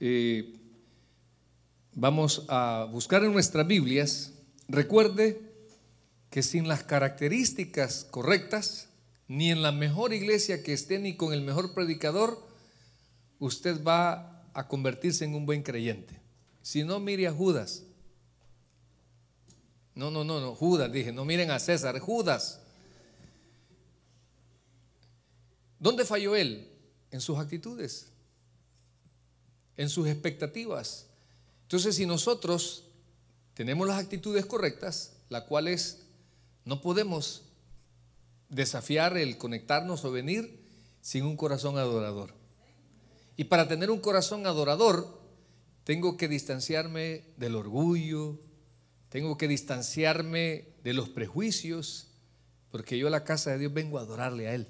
Eh, vamos a buscar en nuestras Biblias. Recuerde que sin las características correctas, ni en la mejor iglesia que esté, ni con el mejor predicador, usted va a convertirse en un buen creyente. Si no, mire a Judas. No, no, no, no, Judas, dije, no miren a César, Judas. ¿Dónde falló él? En sus actitudes en sus expectativas. Entonces, si nosotros tenemos las actitudes correctas, las cuales no podemos desafiar el conectarnos o venir sin un corazón adorador. Y para tener un corazón adorador, tengo que distanciarme del orgullo, tengo que distanciarme de los prejuicios, porque yo a la casa de Dios vengo a adorarle a Él.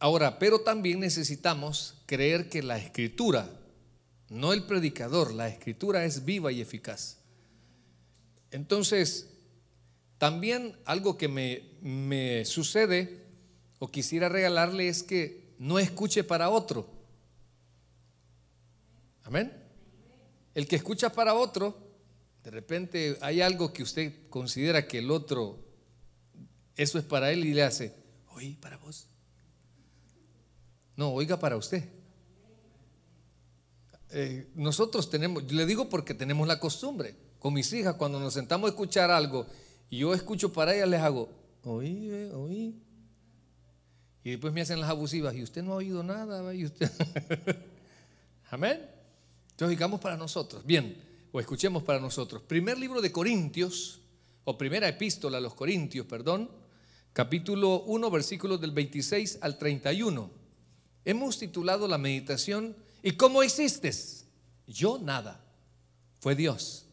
Ahora, pero también necesitamos creer que la escritura, no el predicador, la escritura es viva y eficaz. Entonces, también algo que me, me sucede o quisiera regalarle es que no escuche para otro. Amén. El que escucha para otro, de repente hay algo que usted considera que el otro, eso es para él y le hace, oye, para vos. No, oiga para usted. Eh, nosotros tenemos, yo le digo porque tenemos la costumbre, con mis hijas cuando nos sentamos a escuchar algo y yo escucho para ellas les hago, oí, oí. Y después me hacen las abusivas y usted no ha oído nada, y usted... Amén. Entonces digamos para nosotros, bien, o escuchemos para nosotros. Primer libro de Corintios, o primera epístola a los Corintios, perdón, capítulo 1, versículos del 26 al 31. Hemos titulado la meditación ¿Y cómo hiciste? Yo nada, fue Dios.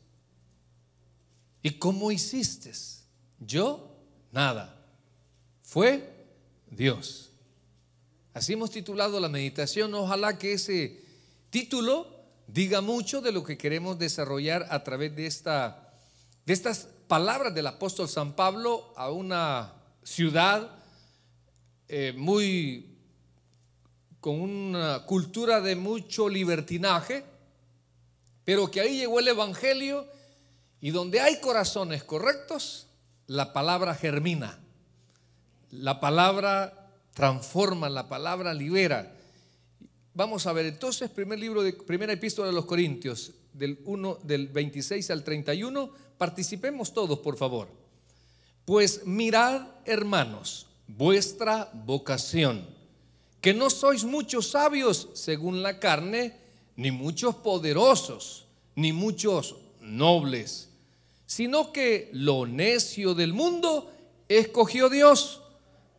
¿Y cómo hiciste? Yo nada, fue Dios. Así hemos titulado la meditación. Ojalá que ese título diga mucho de lo que queremos desarrollar a través de, esta, de estas palabras del apóstol San Pablo a una ciudad eh, muy con una cultura de mucho libertinaje, pero que ahí llegó el Evangelio y donde hay corazones correctos, la palabra germina, la palabra transforma, la palabra libera. Vamos a ver entonces, primer libro de primera epístola de los Corintios, del 1 del 26 al 31, participemos todos, por favor. Pues mirad, hermanos, vuestra vocación que no sois muchos sabios según la carne, ni muchos poderosos, ni muchos nobles, sino que lo necio del mundo escogió Dios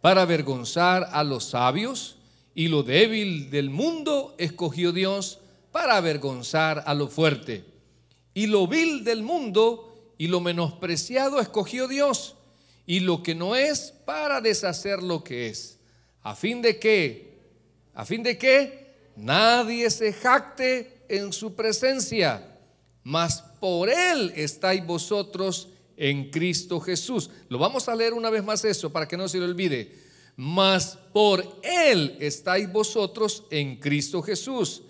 para avergonzar a los sabios, y lo débil del mundo escogió Dios para avergonzar a lo fuerte, y lo vil del mundo y lo menospreciado escogió Dios, y lo que no es para deshacer lo que es, a fin de que a fin de que nadie se jacte en su presencia, mas por él estáis vosotros en Cristo Jesús. Lo vamos a leer una vez más eso para que no se lo olvide. Mas por él estáis vosotros en Cristo Jesús,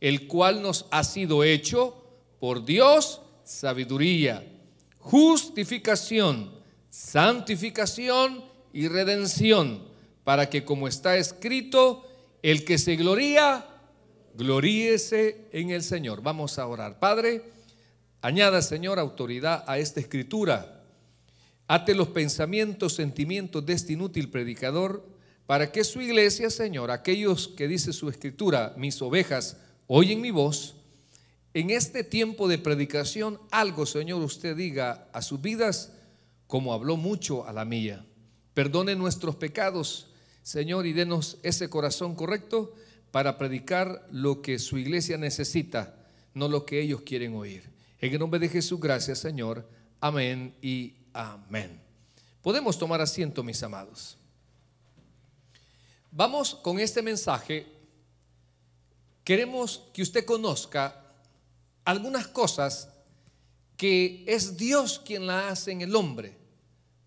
el cual nos ha sido hecho por Dios sabiduría, justificación, santificación y redención, para que como está escrito, el que se gloría, gloríese en el Señor. Vamos a orar. Padre, añada, Señor, autoridad a esta escritura. Ate los pensamientos, sentimientos de este inútil predicador, para que su iglesia, Señor, aquellos que dice su escritura, mis ovejas, oyen mi voz, en este tiempo de predicación, algo, Señor, usted diga a sus vidas, como habló mucho a la mía. Perdone nuestros pecados Señor, y denos ese corazón correcto para predicar lo que su iglesia necesita, no lo que ellos quieren oír. En el nombre de Jesús, gracias Señor. Amén y amén. Podemos tomar asiento, mis amados. Vamos con este mensaje. Queremos que usted conozca algunas cosas que es Dios quien la hace en el hombre,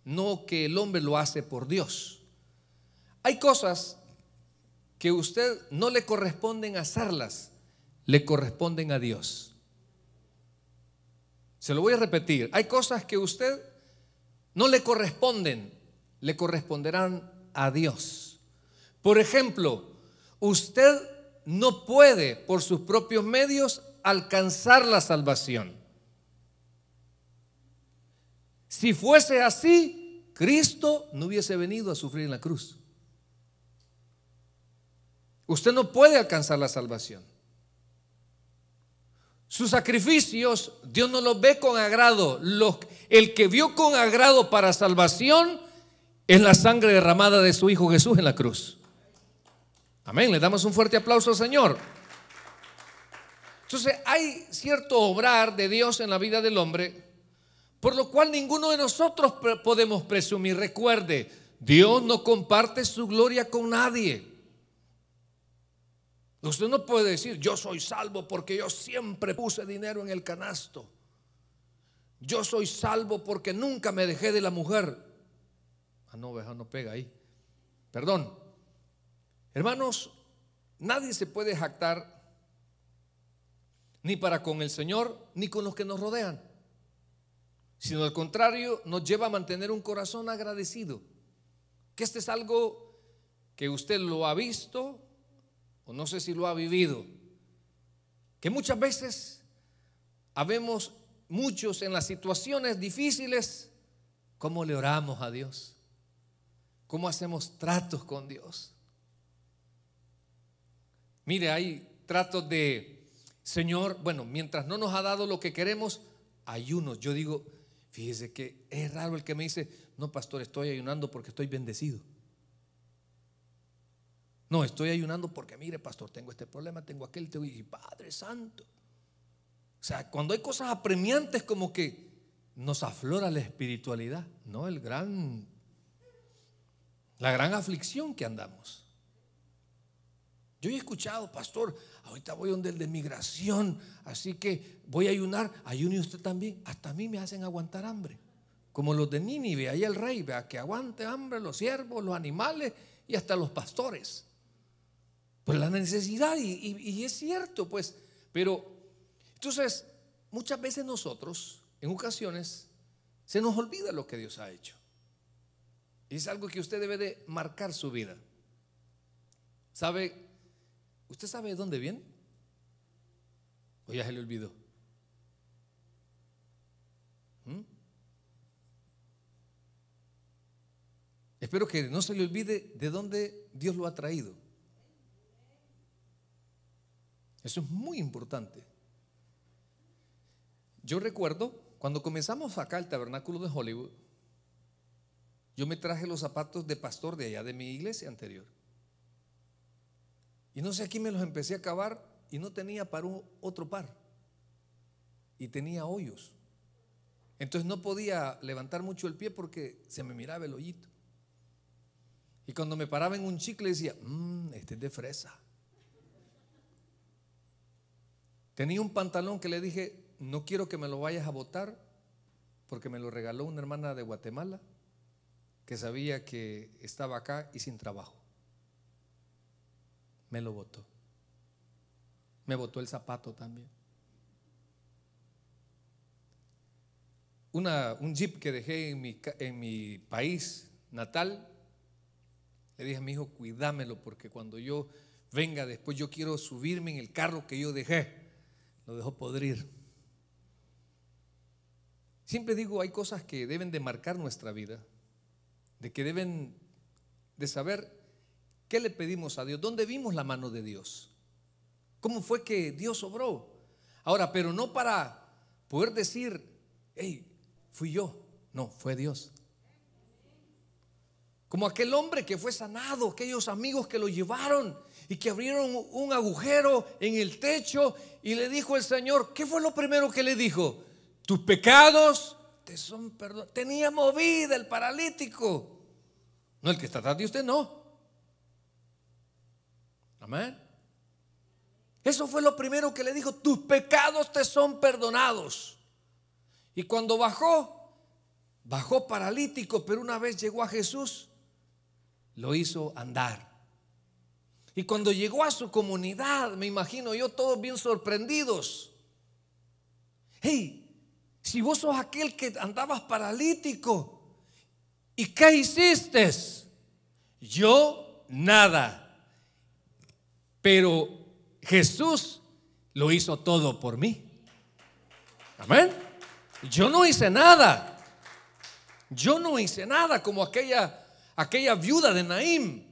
no que el hombre lo hace por Dios. Hay cosas que a usted no le corresponden hacerlas, le corresponden a Dios. Se lo voy a repetir. Hay cosas que a usted no le corresponden, le corresponderán a Dios. Por ejemplo, usted no puede por sus propios medios alcanzar la salvación. Si fuese así, Cristo no hubiese venido a sufrir en la cruz. Usted no puede alcanzar la salvación. Sus sacrificios Dios no los ve con agrado. el que vio con agrado para salvación es la sangre derramada de su Hijo Jesús en la cruz. Amén, le damos un fuerte aplauso al Señor. Entonces hay cierto obrar de Dios en la vida del hombre, por lo cual ninguno de nosotros podemos presumir. Recuerde, Dios no comparte su gloria con nadie. Usted no puede decir, yo soy salvo porque yo siempre puse dinero en el canasto. Yo soy salvo porque nunca me dejé de la mujer. Ah, no, veja no pega ahí. Perdón. Hermanos, nadie se puede jactar ni para con el Señor ni con los que nos rodean. Sino al contrario, nos lleva a mantener un corazón agradecido. Que este es algo que usted lo ha visto, no sé si lo ha vivido, que muchas veces habemos muchos en las situaciones difíciles, cómo le oramos a Dios, cómo hacemos tratos con Dios. Mire, hay tratos de, Señor, bueno, mientras no nos ha dado lo que queremos, ayunos. Yo digo, fíjese que es raro el que me dice, no, pastor, estoy ayunando porque estoy bendecido. No, estoy ayunando porque mire, pastor, tengo este problema, tengo aquel, tengo y Padre Santo. O sea, cuando hay cosas apremiantes como que nos aflora la espiritualidad, ¿no? El gran la gran aflicción que andamos. Yo he escuchado, pastor, ahorita voy donde el de migración, así que voy a ayunar, ayune usted también. Hasta a mí me hacen aguantar hambre. Como los de Nínive, ahí el rey, vea que aguante hambre los siervos, los animales y hasta los pastores pues la necesidad, y, es cierto, pues, pero entonces muchas veces nosotros, en ocasiones, se nos olvida lo que Dios ha hecho. es algo que usted debe de marcar su vida. ¿Sabe? ¿Usted sabe de dónde viene? ¿O ya se le olvidó? ¿Mm? Espero que no se le olvide de dónde Dios lo ha traído. Eso es muy importante. Yo recuerdo cuando comenzamos acá el tabernáculo de Hollywood, yo me traje los zapatos de pastor de allá de mi iglesia anterior. Y no sé, aquí me los empecé a acabar y no tenía para un, otro par. Y tenía hoyos. Entonces no podía levantar mucho el pie porque se me miraba el hoyito. Y cuando me paraba en un chicle decía, mm, este es de fresa. Tenía un pantalón que le dije, no quiero que me lo vayas a botar, porque me lo regaló una hermana de Guatemala que sabía que estaba acá y sin trabajo. Me lo botó. Me botó el zapato también. un jeep que dejé en mi, país natal, le dije a mi hijo, cuídamelo, porque cuando yo venga después, yo quiero subirme en el carro que yo dejé lo dejó podrir. Siempre digo, hay cosas que deben de marcar nuestra vida, de que deben de saber qué le pedimos a Dios, dónde vimos la mano de Dios, cómo fue que Dios obró. Ahora, pero no para poder decir, hey, fui yo, no, fue Dios. Como aquel hombre que fue sanado, aquellos amigos que lo llevaron y que abrieron un agujero en el techo y le dijo el Señor, ¿qué fue lo primero que le dijo? Tus pecados te son perdonados. Tenía movida el paralítico. No el que está atrás de usted, no. Amén. Eso fue lo primero que le dijo, tus pecados te son perdonados. Y cuando bajó, bajó paralítico, pero una vez llegó a Jesús, lo hizo andar. Y cuando llegó a su comunidad, me imagino yo todos bien sorprendidos. Hey, si vos sos aquel que andabas paralítico, ¿y qué hiciste? Yo nada. Pero Jesús lo hizo todo por mí. Amén. Yo no hice nada. Yo no hice nada como aquella aquella viuda de Naim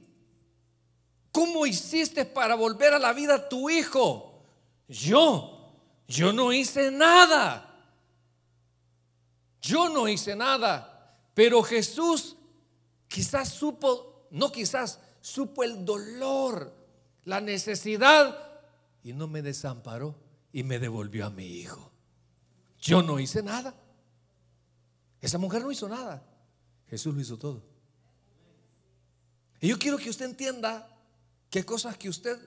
¿Cómo hiciste para volver a la vida a tu hijo? Yo, yo no hice nada. Yo no hice nada. Pero Jesús quizás supo, no quizás, supo el dolor, la necesidad y no me desamparó y me devolvió a mi hijo. Yo no hice nada. Esa mujer no hizo nada. Jesús lo hizo todo. Y yo quiero que usted entienda ¿Qué cosas que usted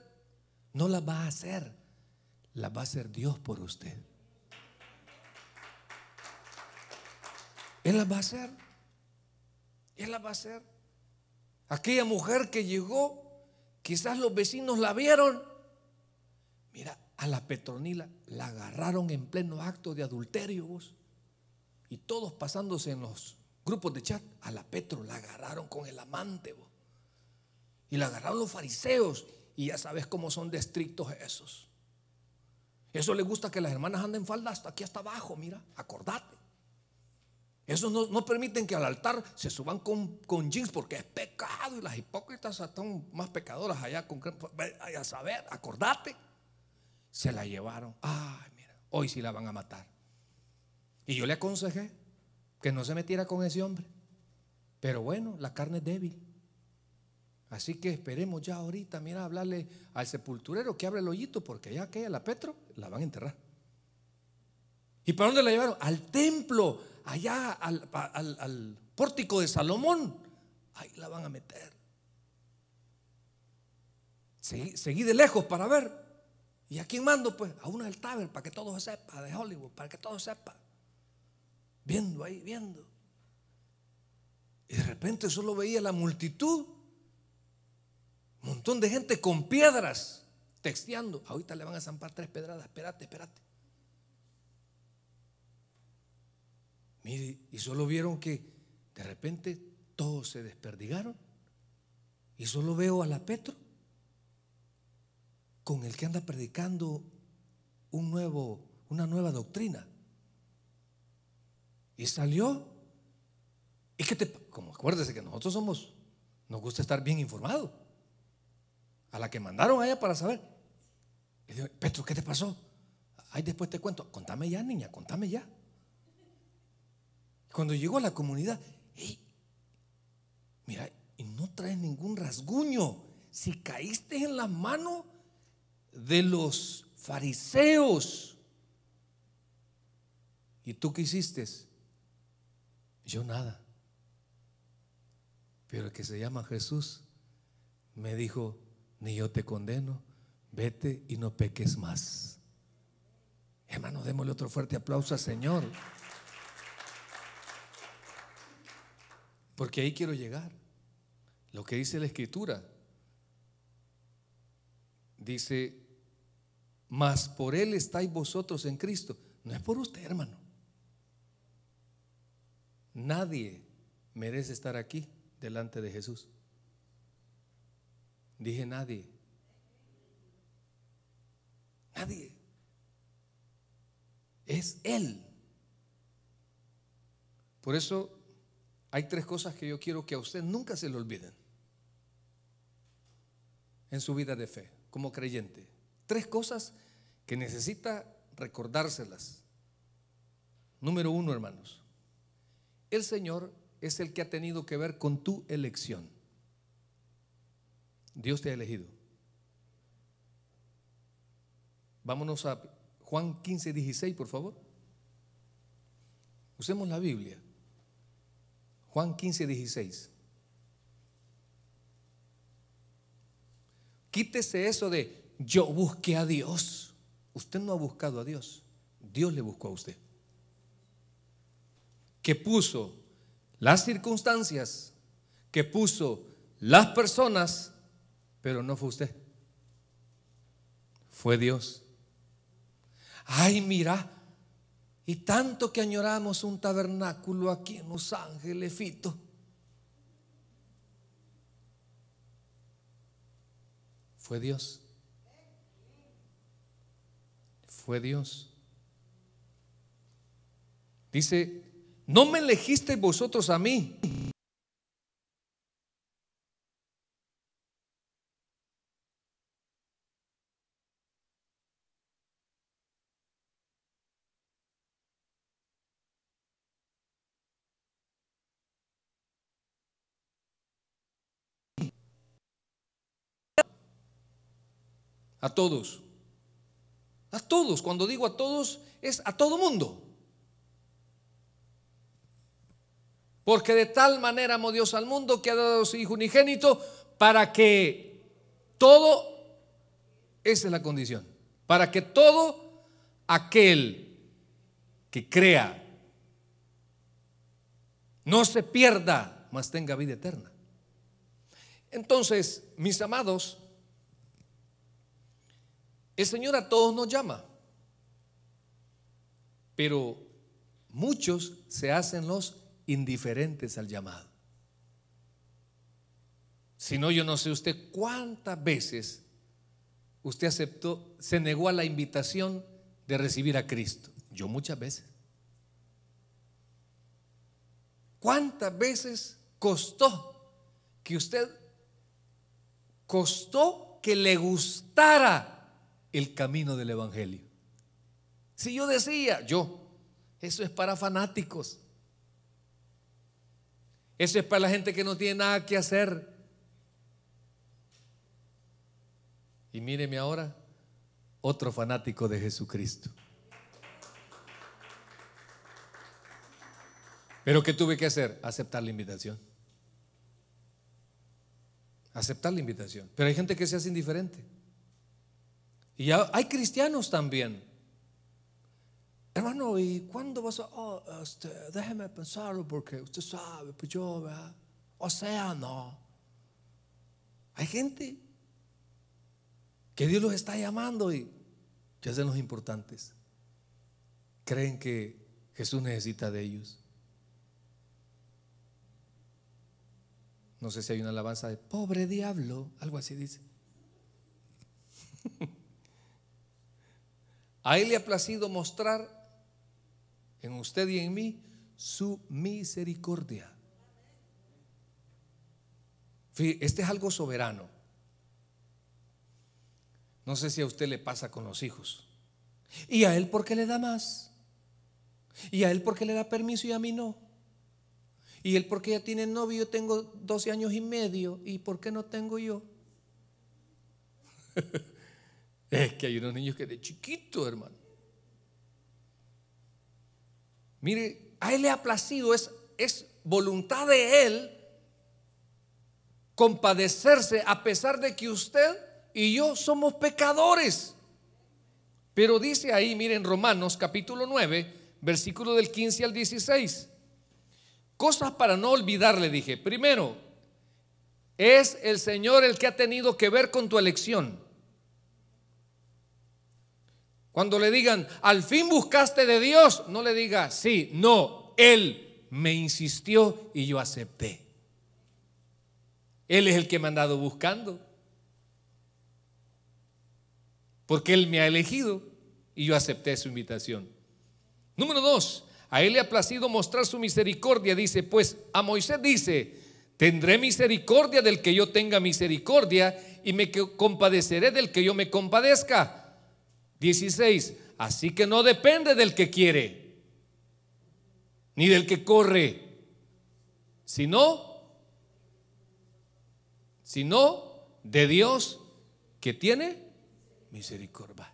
no las va a hacer? Las va a hacer Dios por usted. Él las va a hacer. Él las va a hacer. Aquella mujer que llegó, quizás los vecinos la vieron. Mira, a la Petronila la agarraron en pleno acto de adulterio vos. Y todos pasándose en los grupos de chat, a la Petro la agarraron con el amante vos. Y la agarraron los fariseos. Y ya sabes cómo son de estrictos esos. Eso les gusta que las hermanas anden falda hasta aquí, hasta abajo, mira, acordate. eso no, no permiten que al altar se suban con, jeans porque es pecado y las hipócritas están más pecadoras allá con a saber, acordate. Se la llevaron. Ay, mira, hoy sí la van a matar. Y yo le aconsejé que no se metiera con ese hombre. Pero bueno, la carne es débil. Así que esperemos ya ahorita, mira, hablarle al sepulturero que abra el hoyito, porque ya a la Petro, la van a enterrar. ¿Y para dónde la llevaron? Al templo, allá al, pórtico de Salomón. Ahí la van a meter. Seguí, de lejos para ver. ¿Y a quién mando? Pues a una del para que todo sepan sepa, de Hollywood, para que todo sepa. Viendo ahí, viendo. Y de repente solo veía la multitud montón de gente con piedras texteando. Ahorita le van a zampar tres pedradas. Espérate, espérate. Mire, y solo vieron que de repente todos se desperdigaron. Y solo veo a la Petro con el que anda predicando un nuevo, una nueva doctrina. Y salió. Y que te, como acuérdese que nosotros somos, nos gusta estar bien informados a la que mandaron allá para saber. Y dijo, Petro, ¿qué te pasó? Ahí después te cuento. Contame ya, niña, contame ya. Cuando llegó a la comunidad, mira, y no traes ningún rasguño. Si caíste en la mano de los fariseos. ¿Y tú qué hiciste? Yo nada. Pero el que se llama Jesús me dijo, ni yo te condeno, vete y no peques más. Hermano, démosle otro fuerte aplauso al Señor. Porque ahí quiero llegar. Lo que dice la Escritura. Dice, mas por Él estáis vosotros en Cristo. No es por usted, hermano. Nadie merece estar aquí delante de Jesús. Dije nadie. Nadie. Es Él. Por eso hay tres cosas que yo quiero que a usted nunca se le olviden en su vida de fe, como creyente. Tres cosas que necesita recordárselas. Número uno, hermanos, el Señor es el que ha tenido que ver con tu elección. Dios te ha elegido. Vámonos a Juan 15, 16, por favor. Usemos la Biblia. Juan 15, 16. Quítese eso de yo busqué a Dios. Usted no ha buscado a Dios. Dios le buscó a usted. Que puso las circunstancias, que puso las personas pero no fue usted. Fue Dios. Ay, mira. Y tanto que añoramos un tabernáculo aquí en Los Ángeles, Fito. Fue Dios. Fue Dios. Dice, no me elegisteis vosotros a mí, A todos. A todos. Cuando digo a todos, es a todo mundo. Porque de tal manera amó Dios al mundo que ha dado a su Hijo unigénito para que todo, esa es la condición, para que todo aquel que crea no se pierda, mas tenga vida eterna. Entonces, mis amados, el Señor a todos nos llama, pero muchos se hacen los indiferentes al llamado. Si no, yo no sé usted cuántas veces usted aceptó, se negó a la invitación de recibir a Cristo. Yo muchas veces. ¿Cuántas veces costó que usted, costó que le gustara el camino del Evangelio. Si yo decía, yo, eso es para fanáticos. Eso es para la gente que no tiene nada que hacer. Y míreme ahora, otro fanático de Jesucristo. Pero ¿qué tuve que hacer? Aceptar la invitación. Aceptar la invitación. Pero hay gente que se hace indiferente. Y hay cristianos también. Hermano, ¿y cuándo vas a.? Oh, este, déjeme pensarlo porque usted sabe, pues yo, veo. O sea, no. Hay gente que Dios los está llamando y ya son los importantes. Creen que Jesús necesita de ellos. No sé si hay una alabanza de pobre diablo, algo así dice. A Él le ha placido mostrar en usted y en mí su misericordia. Este es algo soberano. No sé si a usted le pasa con los hijos. ¿Y a él por qué le da más? ¿Y a él porque le da permiso y a mí no? ¿Y él porque ya tiene novio? Yo tengo 12 años y medio. ¿Y por qué no tengo yo? Es que hay unos niños que de chiquito, hermano. Mire, a él le ha placido, es, es voluntad de él compadecerse a pesar de que usted y yo somos pecadores. Pero dice ahí, miren Romanos capítulo 9, versículo del 15 al 16. Cosas para no olvidarle dije. Primero, es el Señor el que ha tenido que ver con tu elección. Cuando le digan, al fin buscaste de Dios, no le diga, sí, no, Él me insistió y yo acepté. Él es el que me ha andado buscando. Porque Él me ha elegido y yo acepté su invitación. Número dos, a Él le ha placido mostrar su misericordia. Dice, pues a Moisés dice, tendré misericordia del que yo tenga misericordia y me compadeceré del que yo me compadezca. 16. Así que no depende del que quiere, ni del que corre, sino, sino de Dios que tiene misericordia.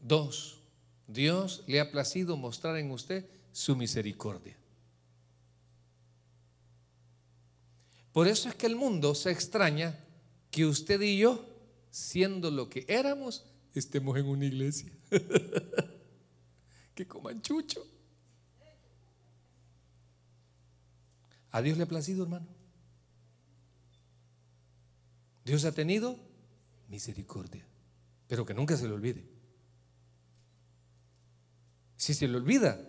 Dos, Dios le ha placido mostrar en usted su misericordia. Por eso es que el mundo se extraña que usted y yo, siendo lo que éramos, estemos en una iglesia. que coman chucho. A Dios le ha placido, hermano. Dios ha tenido misericordia, pero que nunca se le olvide. Si se le olvida,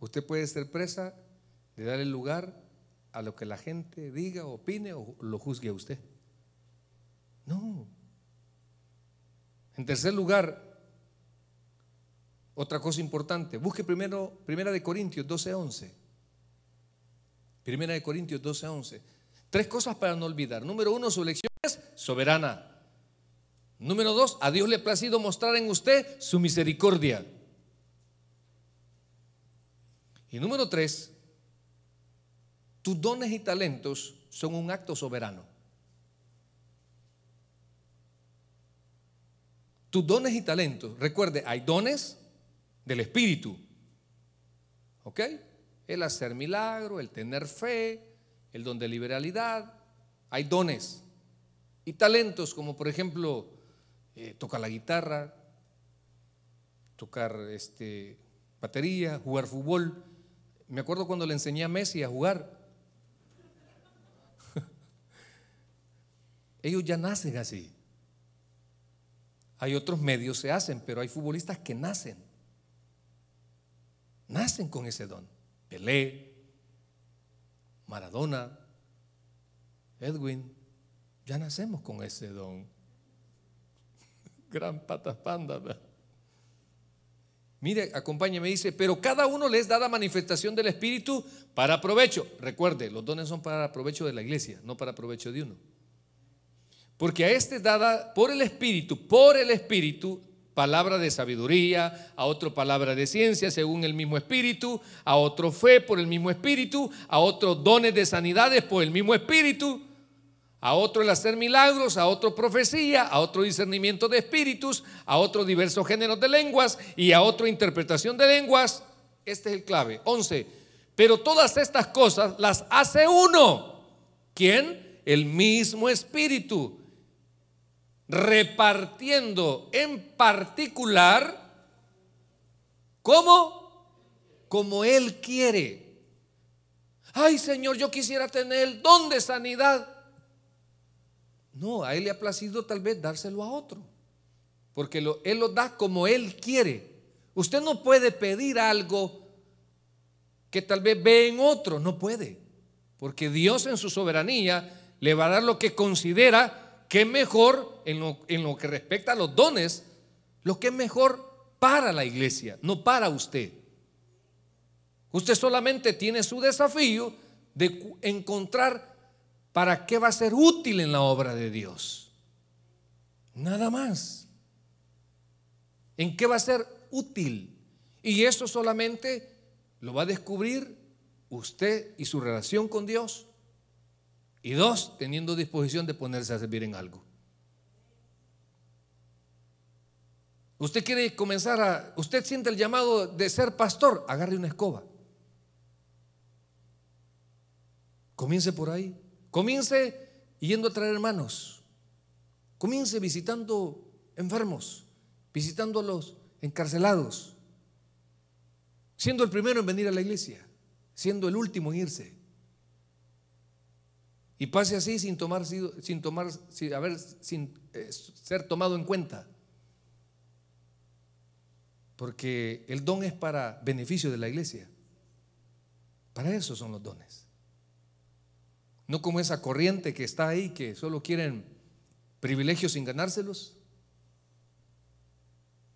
usted puede ser presa de dar el lugar a lo que la gente diga, opine o lo juzgue a usted. No. En tercer lugar, otra cosa importante, busque primero Primera de Corintios 12:11. Primera de Corintios 12:11. Tres cosas para no olvidar. Número uno, su elección es soberana. Número dos, a Dios le ha placido mostrar en usted su misericordia. Y número tres, tus dones y talentos son un acto soberano. Tus dones y talentos. Recuerde, hay dones del Espíritu. ¿Ok? El hacer milagro, el tener fe, el don de liberalidad. Hay dones y talentos como por ejemplo eh, tocar la guitarra, tocar este, batería, jugar fútbol. Me acuerdo cuando le enseñé a Messi a jugar. Ellos ya nacen así. Hay otros medios se hacen, pero hay futbolistas que nacen. Nacen con ese don. Pelé, Maradona, Edwin, ya nacemos con ese don. Gran patas panda. Mire, acompáñeme, dice, pero cada uno les da la manifestación del Espíritu para provecho. Recuerde, los dones son para provecho de la iglesia, no para provecho de uno. Porque a este es dada por el Espíritu, por el Espíritu, palabra de sabiduría, a otro palabra de ciencia según el mismo Espíritu, a otro fe por el mismo Espíritu, a otro dones de sanidades por el mismo Espíritu, a otro el hacer milagros, a otro profecía, a otro discernimiento de espíritus, a otro diversos géneros de lenguas y a otro interpretación de lenguas. Este es el clave. 11. Pero todas estas cosas las hace uno. ¿Quién? El mismo Espíritu repartiendo en particular como como él quiere. Ay, Señor, yo quisiera tener el don de sanidad. No, a él le ha placido tal vez dárselo a otro, porque él lo da como él quiere. Usted no puede pedir algo que tal vez ve en otro, no puede, porque Dios en su soberanía le va a dar lo que considera que mejor en lo que respecta a los dones lo que es mejor para la iglesia, no para usted. Usted solamente tiene su desafío de encontrar para qué va a ser útil en la obra de Dios. Nada más. ¿En qué va a ser útil? Y eso solamente lo va a descubrir usted y su relación con Dios. Y dos, teniendo disposición de ponerse a servir en algo. Usted quiere comenzar a, usted siente el llamado de ser pastor, agarre una escoba. Comience por ahí. Comience yendo a traer hermanos. Comience visitando enfermos, visitando a los encarcelados, siendo el primero en venir a la iglesia, siendo el último en irse. Y pase así sin tomar, sin tomar, sin, sin eh, ser tomado en cuenta. Porque el don es para beneficio de la iglesia. Para eso son los dones. No como esa corriente que está ahí, que solo quieren privilegios sin ganárselos.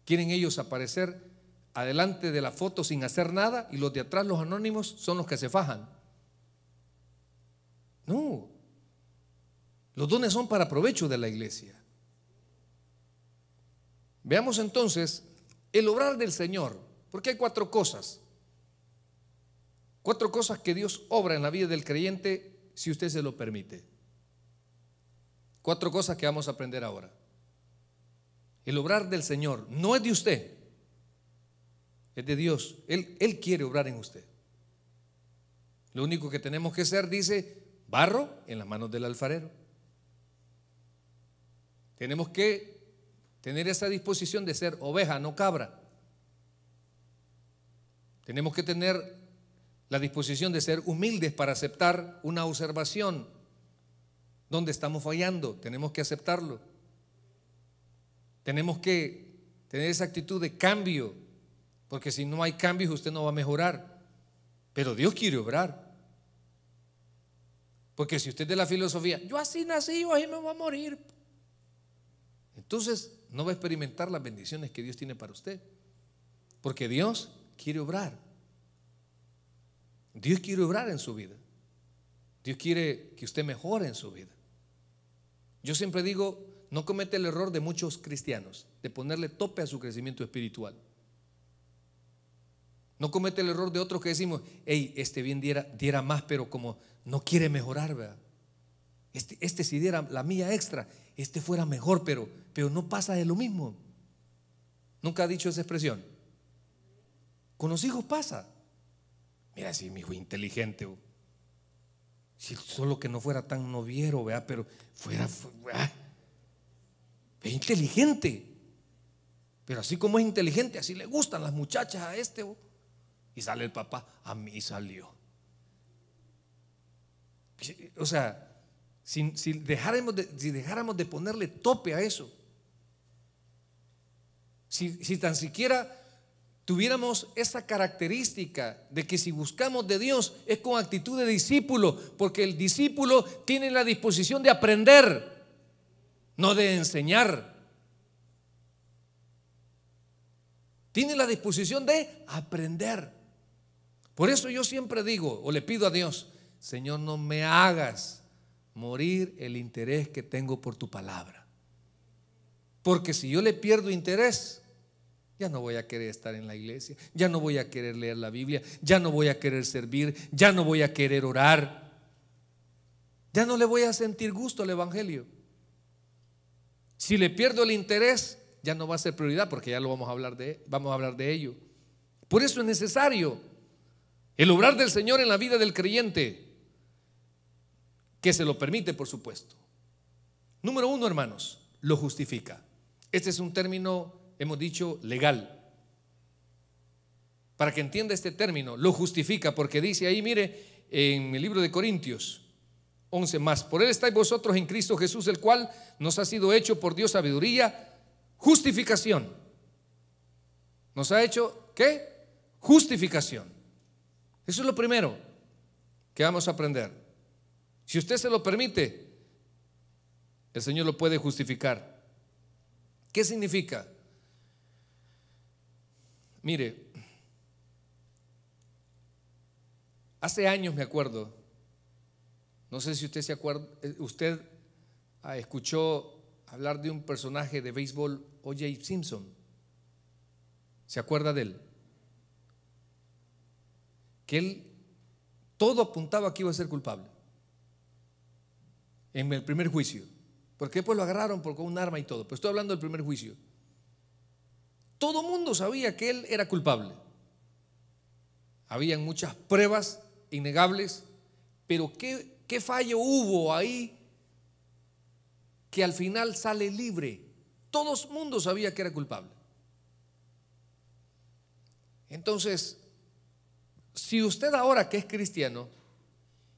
Quieren ellos aparecer adelante de la foto sin hacer nada y los de atrás, los anónimos, son los que se fajan. No. Los dones son para provecho de la iglesia. Veamos entonces el obrar del Señor, porque hay cuatro cosas. Cuatro cosas que Dios obra en la vida del creyente si usted se lo permite. Cuatro cosas que vamos a aprender ahora. El obrar del Señor no es de usted, es de Dios. Él, quiere obrar en usted. Lo único que tenemos que ser, dice, barro en las manos del alfarero. Tenemos que tener esa disposición de ser oveja, no cabra. Tenemos que tener la disposición de ser humildes para aceptar una observación donde estamos fallando. Tenemos que aceptarlo. Tenemos que tener esa actitud de cambio, porque si no hay cambios usted no va a mejorar. Pero Dios quiere obrar. Porque si usted es de la filosofía, yo así nací, yo así me voy a morir. Entonces, no va a experimentar las bendiciones que Dios tiene para usted. Porque Dios quiere obrar. Dios quiere obrar en su vida. Dios quiere que usted mejore en su vida. Yo siempre digo, no comete el error de muchos cristianos, de ponerle tope a su crecimiento espiritual. No comete el error de otros que decimos, hey, este bien diera, más, pero como no quiere mejorar, ¿verdad? Este, este si diera la mía extra, este fuera mejor, pero, pero no pasa de lo mismo. Nunca ha dicho esa expresión. Con los hijos pasa. Mira, si mi hijo inteligente, si solo que no fuera tan noviero, pero fuera, es inteligente. Pero así como es inteligente, así le gustan las muchachas a este. Y sale el papá, a mí salió. O sea, si, dejáramos de, ponerle tope a eso, si tan siquiera tuviéramos esa característica de que si buscamos de Dios es con actitud de discípulo, porque el discípulo tiene la disposición de aprender, no de enseñar. Tiene la disposición de aprender. Por eso yo siempre digo o le pido a Dios, Señor, no me hagas morir el interés que tengo por tu palabra. Porque si yo le pierdo interés, ya no voy a querer estar en la iglesia, ya no voy a querer leer la Biblia, ya no voy a querer servir, ya no voy a querer orar, ya no le voy a sentir gusto al Evangelio. Si le pierdo el interés, ya no va a ser prioridad porque ya lo vamos a hablar de, vamos a hablar de ello. Por eso es necesario el obrar del Señor en la vida del creyente que se lo permite, por supuesto. Número uno, hermanos, lo justifica. Este es un término, hemos dicho, legal. Para que entienda este término, lo justifica, porque dice ahí, mire, en el libro de Corintios, 11 más. Por él estáis vosotros en Cristo Jesús, el cual nos ha sido hecho por Dios sabiduría, justificación. ¿Nos ha hecho qué? Justificación. Eso es lo primero que vamos a aprender. Si usted se lo permite, el Señor lo puede justificar. ¿Qué significa? Mire, hace años me acuerdo, no sé si usted se acuerda, eh, usted ah, escuchó hablar de un personaje de béisbol, O.J. Simpson. ¿Se acuerda de él? Que él, todo apuntaba que iba a ser culpable en el primer juicio. Porque pues lo agarraron por con un arma y todo. Pero estoy hablando del primer juicio. Todo mundo sabía que él era culpable. Habían muchas pruebas innegables, pero ¿qué, qué fallo hubo ahí que al final sale libre? Todo el mundo sabía que era culpable. Entonces, si usted ahora que es cristiano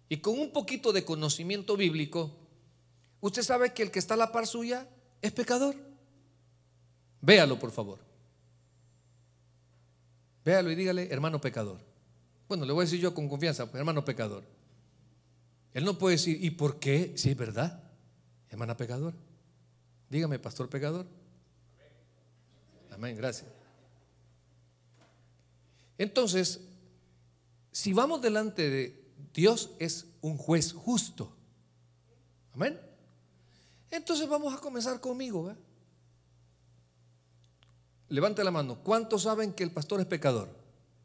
y con un poquito de conocimiento bíblico, Usted sabe que el que está a la par suya es pecador. Véalo, por favor. Véalo y dígale, hermano pecador. Bueno, le voy a decir yo con confianza, hermano pecador. Él no puede decir, ¿y por qué? Si es verdad, hermana pecador. Dígame, pastor pecador. Amén, gracias. Entonces, si vamos delante de Dios, es un juez justo. Amén. Entonces vamos a comenzar conmigo. ¿eh? Levante la mano. ¿Cuántos saben que el pastor es pecador?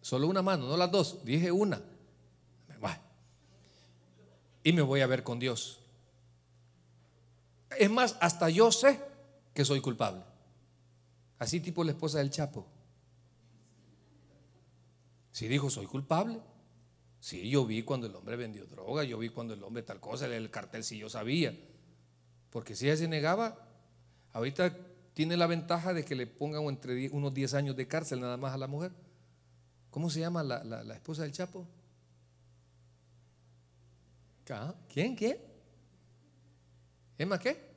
Solo una mano, no las dos. Dije una. Y me voy a ver con Dios. Es más, hasta yo sé que soy culpable. Así tipo la esposa del Chapo. Si dijo, soy culpable. si yo vi cuando el hombre vendió droga, yo vi cuando el hombre tal cosa, el cartel si yo sabía. Porque si ella se negaba, ahorita tiene la ventaja de que le pongan entre unos 10 años de cárcel nada más a la mujer. ¿Cómo se llama la, esposa del Chapo? ¿Quién? ¿Quién? ¿Emma qué?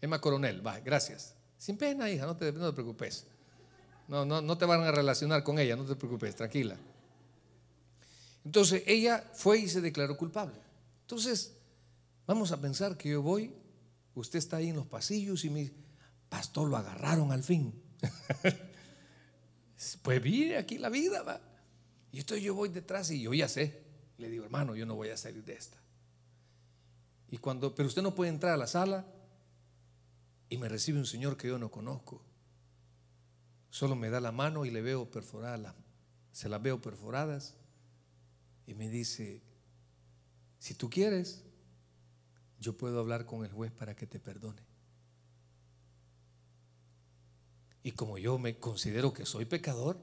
Emma Coronel, va, gracias. Sin pena, hija, no te, te preocupes. No, no, no te van a relacionar con ella, no te preocupes, tranquila. Entonces ella fue y se declaró culpable. Entonces, Vamos a pensar que yo voy, usted está ahí en los pasillos y mi pastor lo agarraron al fin. pues vive aquí la vida, va. Y entonces yo voy detrás y yo ya sé. Le digo, hermano, yo no voy a salir de esta. Y cuando, pero usted no puede entrar a la sala y me recibe un señor que yo no conozco. Solo me da la mano y le veo perforada, se las veo perforadas y me dice, si tú quieres, yo puedo hablar con el juez para que te perdone. Y como yo me considero que soy pecador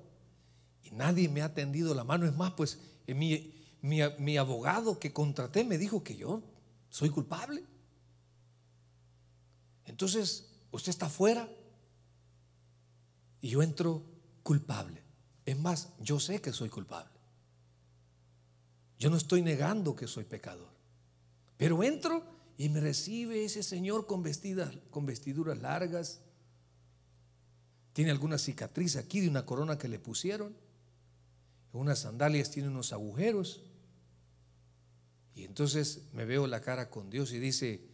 y nadie me ha tendido la mano, es más, pues eh, mi, mi, mi abogado que contraté me dijo que yo soy culpable. Entonces, usted está fuera y yo entro culpable. Es más, yo sé que soy culpable. Yo no estoy negando que soy pecador. Pero entro y me recibe ese señor con, vestidas, con vestiduras largas. Tiene alguna cicatriz aquí de una corona que le pusieron. unas sandalias tiene unos agujeros. Y entonces me veo la cara con Dios y dice,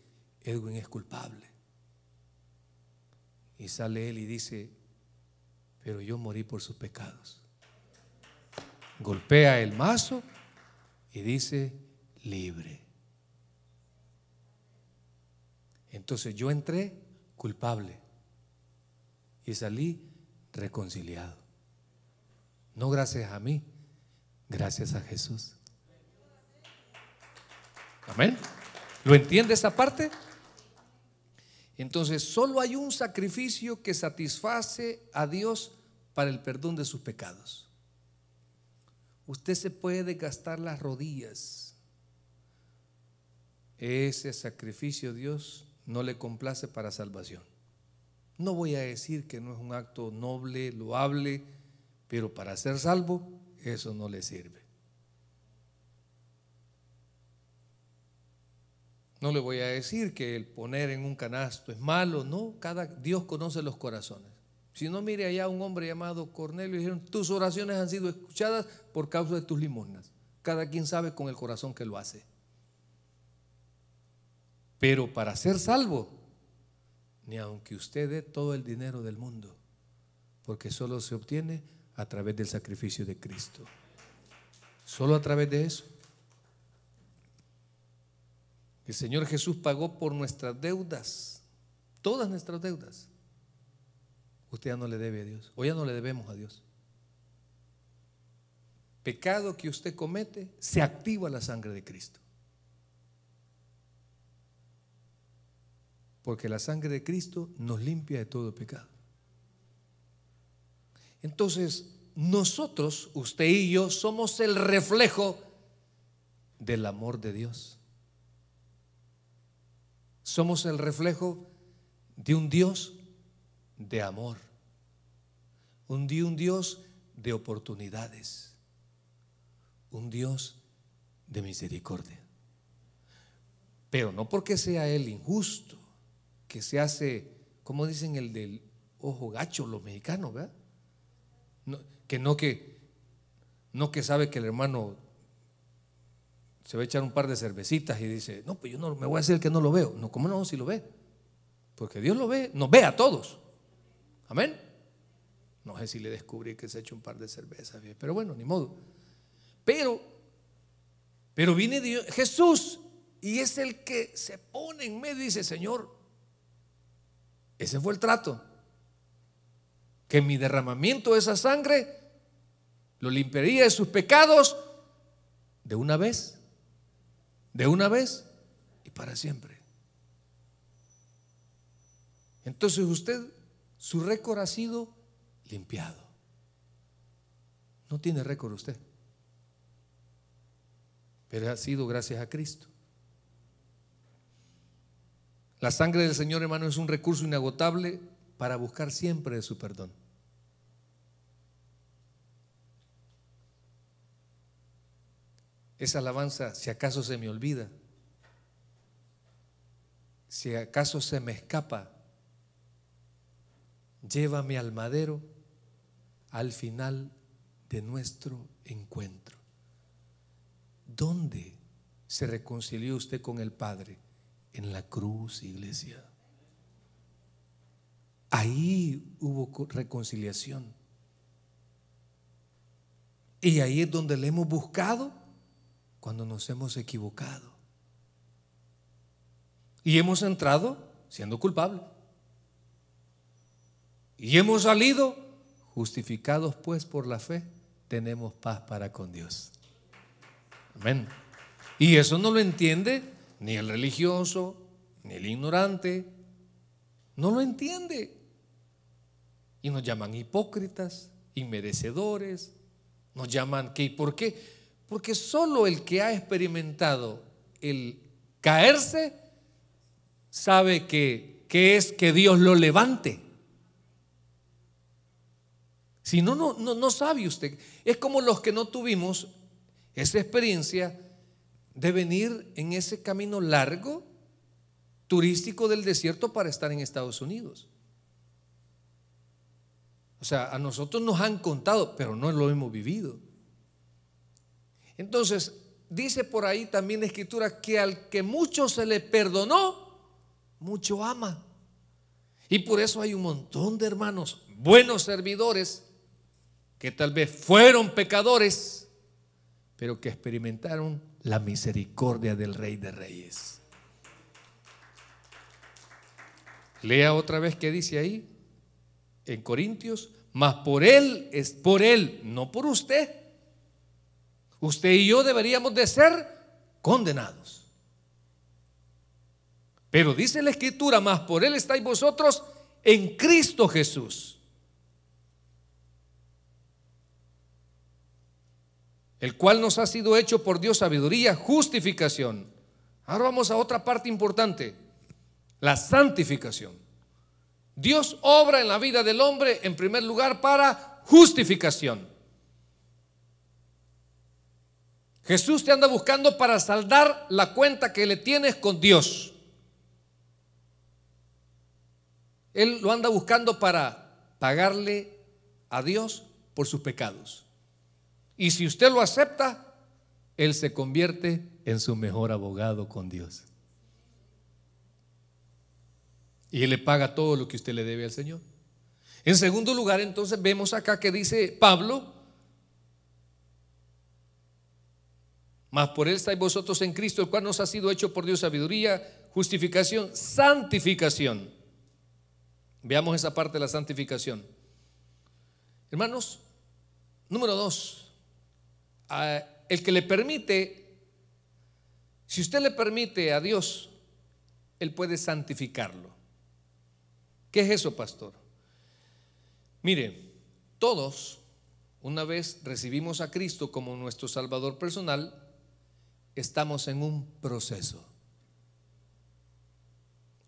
Edwin es culpable. Y sale él y dice, pero yo morí por sus pecados. Golpea el mazo y dice, libre. Entonces yo entré culpable y salí reconciliado. No gracias a mí, gracias a Jesús. Amén. ¿Lo entiende esa parte? Entonces, solo hay un sacrificio que satisface a Dios para el perdón de sus pecados. Usted se puede gastar las rodillas. Ese sacrificio Dios no le complace para salvación. No voy a decir que no es un acto noble, loable, pero para ser salvo eso no le sirve. No le voy a decir que el poner en un canasto es malo, no, cada Dios conoce los corazones. Si no mire allá un hombre llamado Cornelio y dijeron, "Tus oraciones han sido escuchadas por causa de tus limosnas." Cada quien sabe con el corazón que lo hace. Pero para ser salvo, ni aunque usted dé todo el dinero del mundo, porque solo se obtiene a través del sacrificio de Cristo. Solo a través de eso. El Señor Jesús pagó por nuestras deudas, todas nuestras deudas. Usted ya no le debe a Dios, o ya no le debemos a Dios. Pecado que usted comete, se activa la sangre de Cristo. porque la sangre de Cristo nos limpia de todo pecado. Entonces, nosotros, usted y yo, somos el reflejo del amor de Dios. Somos el reflejo de un Dios de amor, un, Dios de oportunidades, un Dios de misericordia. Pero no porque sea Él injusto, que se hace, como dicen el del ojo gacho los mexicanos, verdad? que no que no que sabe que el hermano se va a echar un par de cervecitas y dice, no, pues yo no me voy a hacer que no lo veo. No, ¿cómo no? Si lo ve. Porque Dios lo ve, nos ve a todos. Amén. No sé si le descubrí que se ha hecho un par de cervezas, pero bueno, ni modo. Pero, pero viene Dios, Jesús y es el que se pone en medio y dice, Señor, ese fue el trato. Que mi derramamiento de esa sangre lo limpiaría de sus pecados de una vez, de una vez y para siempre. Entonces usted, su récord ha sido limpiado. No tiene récord usted, pero ha sido gracias a Cristo. La sangre del Señor, hermano, es un recurso inagotable para buscar siempre su perdón. Esa alabanza, si acaso se me olvida, si acaso se me escapa, llévame al madero al final de nuestro encuentro. ¿Dónde se reconcilió usted con el Padre? en la cruz, iglesia. Ahí hubo reconciliación. Y ahí es donde le hemos buscado cuando nos hemos equivocado. Y hemos entrado siendo culpables Y hemos salido justificados pues por la fe, tenemos paz para con Dios. Amén. Y eso no lo entiende ni el religioso, ni el ignorante. No lo entiende. Y nos llaman hipócritas, inmerecedores. Nos llaman ¿qué y ¿por qué? Porque solo el que ha experimentado el caerse sabe que, es que Dios lo levante. Si no, no, no sabe usted. Es como los que no tuvimos esa experiencia de venir en ese camino largo turístico del desierto para estar en Estados Unidos. O sea, a nosotros nos han contado, pero no lo hemos vivido. Entonces, dice por ahí también la escritura que al que mucho se le perdonó, mucho ama. Y por eso hay un montón de hermanos, buenos servidores, que tal vez fueron pecadores, pero que experimentaron la misericordia del Rey de Reyes. Lea otra vez qué dice ahí en Corintios, mas por él es por él, no por usted. Usted y yo deberíamos de ser condenados. Pero dice la escritura, mas por él estáis vosotros en Cristo Jesús el cual nos ha sido hecho por Dios sabiduría, justificación. Ahora vamos a otra parte importante, la santificación. Dios obra en la vida del hombre en primer lugar para justificación. Jesús te anda buscando para saldar la cuenta que le tienes con Dios. Él lo anda buscando para pagarle a Dios por sus pecados. Y si usted lo acepta, Él se convierte en su mejor abogado con Dios. Y Él le paga todo lo que usted le debe al Señor. En segundo lugar, entonces vemos acá que dice Pablo, mas por Él estáis vosotros en Cristo, el cual nos ha sido hecho por Dios sabiduría, justificación, santificación. Veamos esa parte de la santificación. Hermanos, número dos, el que le permite, si usted le permite a Dios, Él puede santificarlo. ¿Qué es eso, pastor? Mire, todos, una vez recibimos a Cristo como nuestro Salvador personal, estamos en un proceso.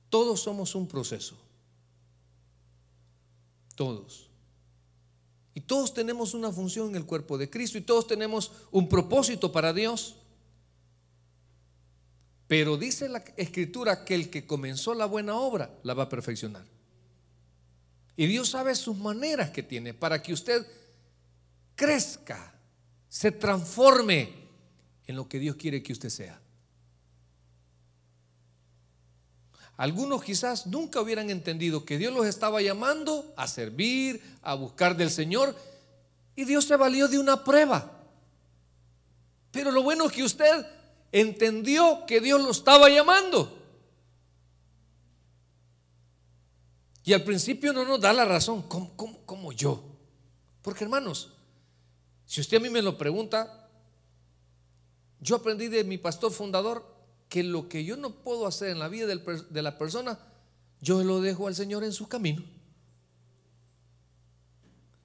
Todos somos un proceso. Todos. Y todos tenemos una función en el cuerpo de Cristo y todos tenemos un propósito para Dios. Pero dice la escritura que el que comenzó la buena obra la va a perfeccionar. Y Dios sabe sus maneras que tiene para que usted crezca, se transforme en lo que Dios quiere que usted sea. Algunos quizás nunca hubieran entendido que Dios los estaba llamando a servir, a buscar del Señor, y Dios se valió de una prueba. Pero lo bueno es que usted entendió que Dios lo estaba llamando. Y al principio no nos da la razón, como, como yo? Porque hermanos, si usted a mí me lo pregunta, yo aprendí de mi pastor fundador que lo que yo no puedo hacer en la vida de la persona, yo lo dejo al Señor en su camino.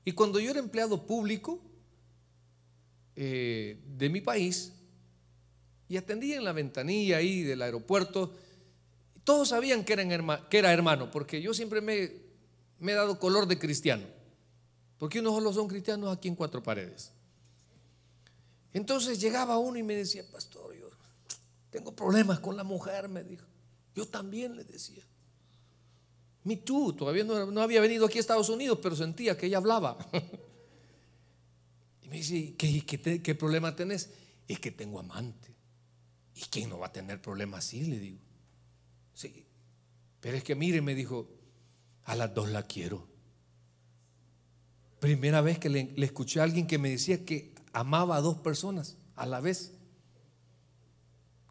Y cuando yo era empleado público eh, de mi país y atendía en la ventanilla ahí del aeropuerto, todos sabían que, que era hermano, porque yo siempre me, me he dado color de cristiano, porque unos solo son cristianos aquí en cuatro paredes. Entonces llegaba uno y me decía, pastor, tengo problemas con la mujer, me dijo. Yo también le decía. Me tú todavía no, había venido aquí a Estados Unidos, pero sentía que ella hablaba. y me dice, ¿qué, problema tenés? Es que tengo amante. ¿Y quién no va a tener problemas así? Le digo. Sí. Pero es que mire, me dijo, a las dos la quiero. Primera vez que le escuché a alguien que me decía que amaba a dos personas a la vez.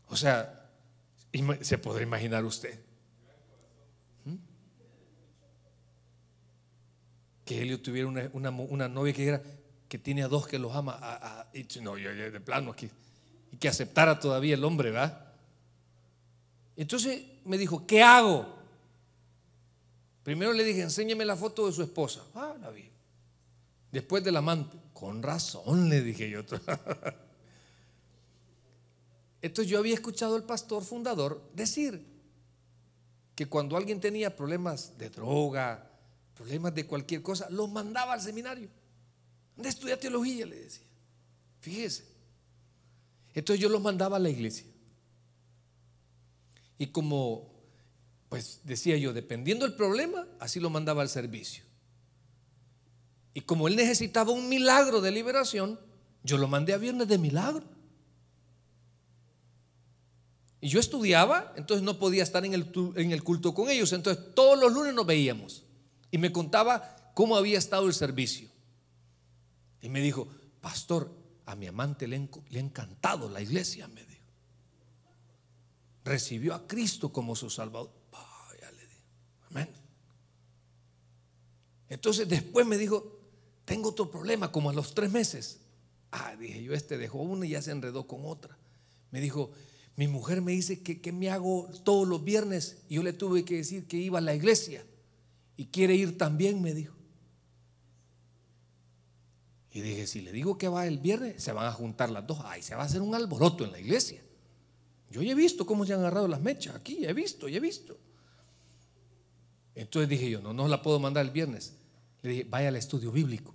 O sea, se podrá imaginar usted ¿Mm? que Helio tuviera una, novia que era que tiene a dos que los ama, y, de plano aquí, y que aceptara todavía el hombre, ¿verdad? Entonces me dijo, ¿qué hago? Primero le dije, enséñeme la foto de su esposa. Ah, la vi. Después del amante. Con razón, le dije yo. Entonces yo había escuchado al pastor fundador decir que cuando alguien tenía problemas de droga, problemas de cualquier cosa, los mandaba al seminario. Anda estudia teología, le decía. Fíjese. Entonces yo los mandaba a la iglesia. Y como, pues decía yo, dependiendo del problema, así lo mandaba al servicio. Y como él necesitaba un milagro de liberación, yo lo mandé a viernes de milagro. Y yo estudiaba, entonces no podía estar en el, culto con ellos. Entonces todos los lunes nos veíamos. Y me contaba cómo había estado el servicio. Y me dijo, pastor, a mi amante le, ha encantado la iglesia, me dijo. Recibió a Cristo como su salvador. Vaya, le dije. Amén. Entonces después me dijo, tengo otro problema, como a los tres meses. Ah, dije yo, este dejó una y ya se enredó con otra. Me dijo, mi mujer me dice que, me hago todos los viernes y yo le tuve que decir que iba a la iglesia y quiere ir también, me dijo. Y dije, si le digo que va el viernes, se van a juntar las dos. Ay, se va a hacer un alboroto en la iglesia. Yo ya he visto cómo se han agarrado las mechas aquí, ya he visto, ya he visto. Entonces dije yo, no, no la puedo mandar el viernes. Le dije, vaya al estudio bíblico,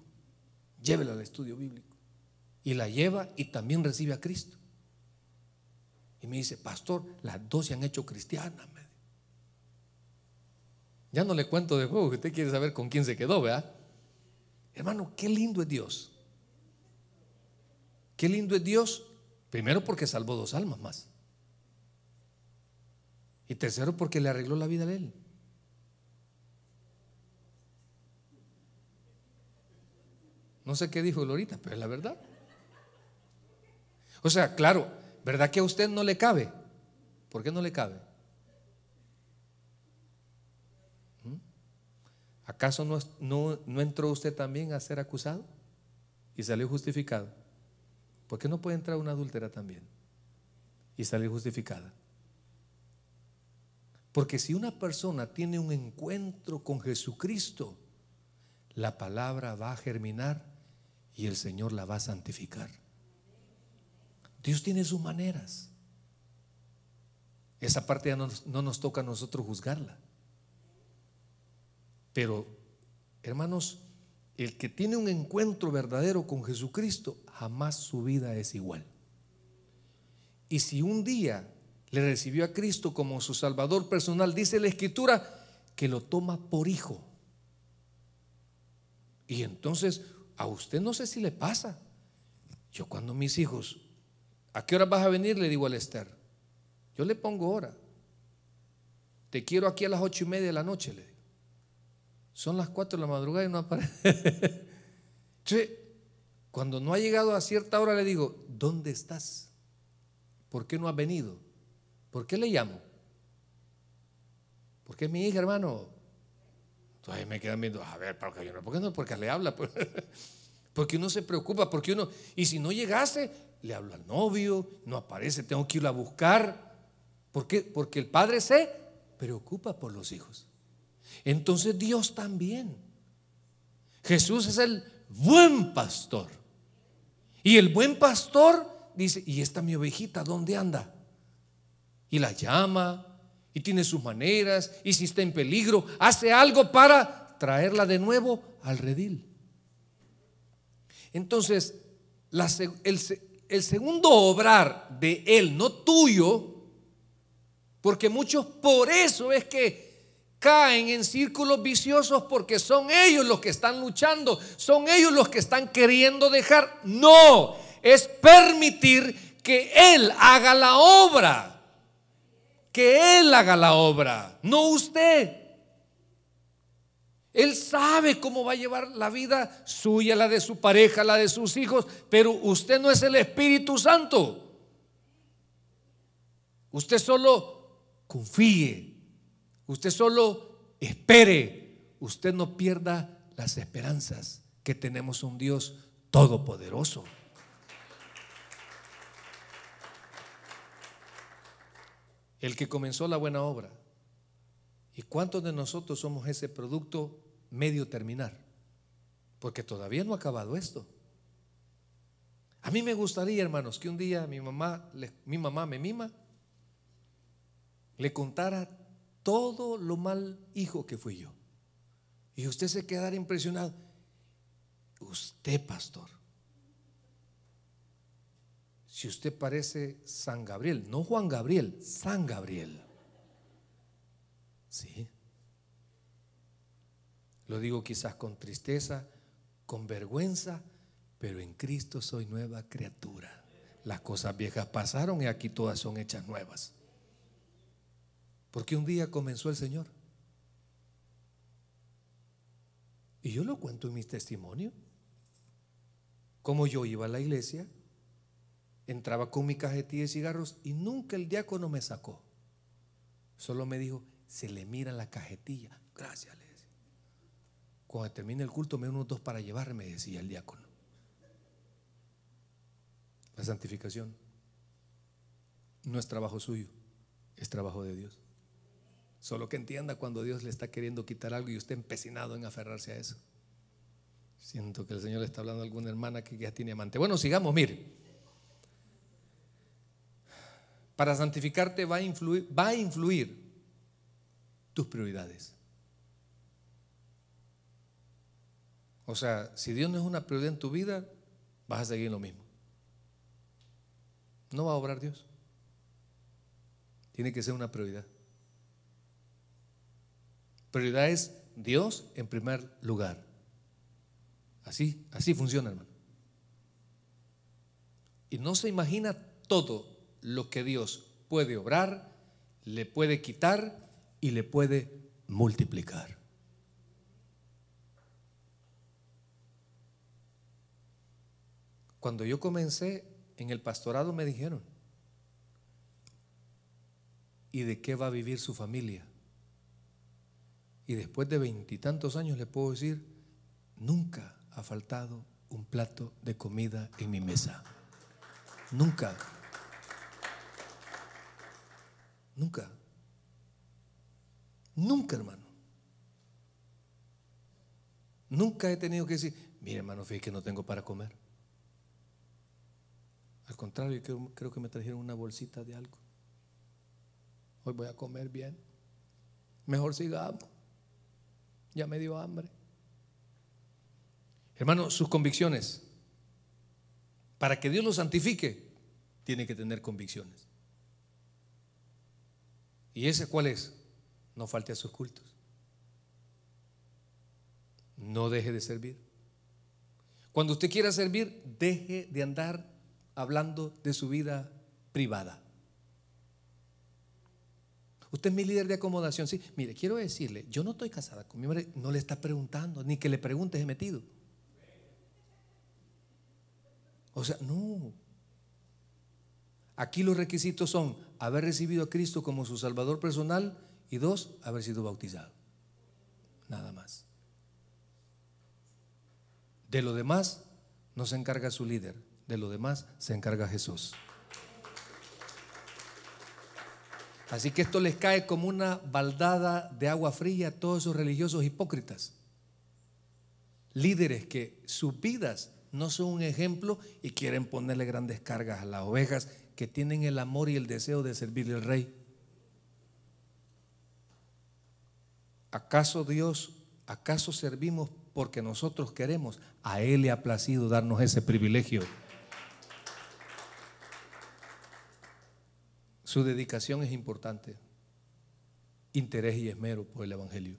llévela al estudio bíblico. Y la lleva y también recibe a Cristo. Y me dice, pastor, las dos se han hecho cristianas. Ya no le cuento de juego, que usted quiere saber con quién se quedó, ¿verdad? Hermano, qué lindo es Dios. Qué lindo es Dios. Primero porque salvó dos almas más. Y tercero porque le arregló la vida a él. No sé qué dijo Lorita, pero es la verdad. O sea, claro, ¿Verdad que a usted no le cabe? ¿Por qué no le cabe? ¿Mm? ¿Acaso no, entró usted también a ser acusado y salió justificado? ¿Por qué no puede entrar una adúltera también y salir justificada? Porque si una persona tiene un encuentro con Jesucristo, la palabra va a germinar y el Señor la va a santificar. Dios tiene sus maneras. Esa parte ya no, nos toca a nosotros juzgarla. Pero, hermanos, el que tiene un encuentro verdadero con Jesucristo, jamás su vida es igual. Y si un día le recibió a Cristo como su Salvador personal, dice la Escritura, que lo toma por hijo. Y entonces, a usted no sé si le pasa. Yo cuando mis hijos ¿A qué hora vas a venir? Le digo a Esther, Yo le pongo hora. Te quiero aquí a las ocho y media de la noche, le digo. Son las cuatro de la madrugada y no aparece. cuando no ha llegado a cierta hora, le digo, ¿dónde estás? ¿Por qué no has venido? ¿Por qué le llamo? Porque es mi hija, hermano. Entonces me quedan viendo, a ver, ¿por qué no? ¿Por qué no? Porque le habla. Pues. Porque uno se preocupa, porque uno, y si no llegase, le hablo al novio, no aparece, tengo que irla a buscar. ¿Por qué? Porque el padre se preocupa por los hijos. Entonces Dios también. Jesús es el buen pastor. Y el buen pastor dice, ¿y esta mi ovejita dónde anda? Y la llama, y tiene sus maneras, y si está en peligro, hace algo para traerla de nuevo al redil. Entonces, el segundo obrar de Él, no tuyo, porque muchos por eso es que caen en círculos viciosos porque son ellos los que están luchando, son ellos los que están queriendo dejar. No, es permitir que Él haga la obra, que Él haga la obra, no usted. Él sabe cómo va a llevar la vida suya, la de su pareja, la de sus hijos, pero usted no es el Espíritu Santo. Usted solo confíe, usted solo espere, usted no pierda las esperanzas que tenemos un Dios todopoderoso. El que comenzó la buena obra ¿Y cuántos de nosotros somos ese producto medio terminar? Porque todavía no ha acabado esto. A mí me gustaría, hermanos, que un día mi mamá, mi mamá me mima, le contara todo lo mal hijo que fui yo. Y usted se quedara impresionado. Usted, pastor, si usted parece San Gabriel, no Juan Gabriel, San Gabriel. Sí. Lo digo quizás con tristeza, con vergüenza, pero en Cristo soy nueva criatura. Las cosas viejas pasaron y aquí todas son hechas nuevas. Porque un día comenzó el Señor. Y yo lo cuento en mis testimonios. Como yo iba a la iglesia, entraba con mi cajetilla de cigarros y nunca el diácono me sacó. Solo me dijo, se le mira la cajetilla. Gracias, le Cuando termine el culto, me uno dos para llevarme, decía el diácono. La santificación no es trabajo suyo, es trabajo de Dios. Solo que entienda cuando Dios le está queriendo quitar algo y usted empecinado en aferrarse a eso. Siento que el Señor le está hablando a alguna hermana que ya tiene amante. Bueno, sigamos, mire. Para santificarte va a influir, va a influir tus prioridades. O sea, si Dios no es una prioridad en tu vida, vas a seguir lo mismo. No va a obrar Dios. Tiene que ser una prioridad. Prioridad es Dios en primer lugar. Así, así funciona, hermano. Y no se imagina todo lo que Dios puede obrar, le puede quitar y le puede multiplicar. Cuando yo comencé en el pastorado me dijeron, ¿y de qué va a vivir su familia? Y después de veintitantos años le puedo decir, nunca ha faltado un plato de comida en mi mesa. Nunca. Nunca. Nunca, hermano. Nunca he tenido que decir, mire, hermano, fíjate que no tengo para comer. Al contrario, creo, que me trajeron una bolsita de algo. Hoy voy a comer bien. Mejor sigamos. Ya me dio hambre. Hermano, sus convicciones. Para que Dios lo santifique, tiene que tener convicciones. ¿Y esa cuál es? No falte a sus cultos. No deje de servir. Cuando usted quiera servir, deje de andar hablando de su vida privada. Usted es mi líder de acomodación. Sí, mire, quiero decirle, yo no estoy casada con mi hombre, no le está preguntando, ni que le pregunte he metido. O sea, no. Aquí los requisitos son haber recibido a Cristo como su Salvador personal, y dos, haber sido bautizado. Nada más. De lo demás no se encarga su líder, de lo demás se encarga Jesús. Así que esto les cae como una baldada de agua fría a todos esos religiosos hipócritas. Líderes que sus vidas no son un ejemplo y quieren ponerle grandes cargas a las ovejas que tienen el amor y el deseo de servirle al rey. ¿Acaso Dios, acaso servimos porque nosotros queremos? A Él le ha placido darnos ese privilegio. Su dedicación es importante. Interés y esmero por el Evangelio.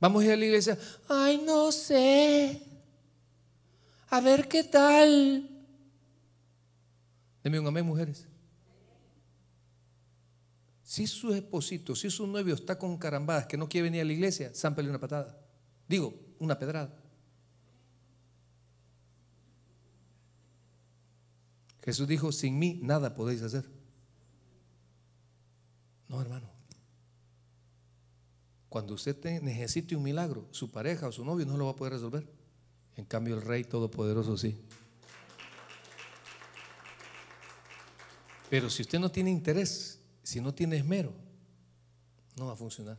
Vamos a ir a la iglesia. Ay, no sé. A ver qué tal. Deme un amén, mujeres. Si su esposito, si su novio está con carambadas que no quiere venir a la iglesia, zámpale una patada. Digo, una pedrada. Jesús dijo, sin mí nada podéis hacer. No, hermano. Cuando usted necesite un milagro, su pareja o su novio no lo va a poder resolver. En cambio, el Rey Todopoderoso sí. Pero si usted no tiene interés si no tiene esmero, no va a funcionar.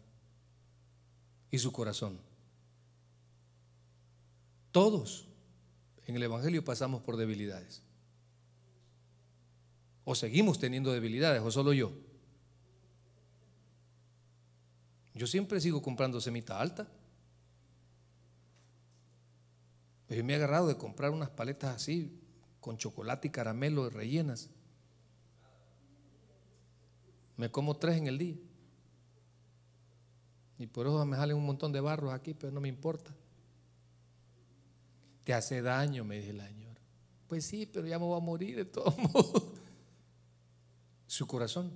Y su corazón. Todos en el Evangelio pasamos por debilidades. O seguimos teniendo debilidades, o solo yo. Yo siempre sigo comprando semita alta. Yo me he agarrado de comprar unas paletas así, con chocolate y caramelo rellenas. Me como tres en el día. Y por eso me salen un montón de barros aquí, pero no me importa. Te hace daño, me dice el Señor Pues sí, pero ya me voy a morir de todos modos. Su corazón.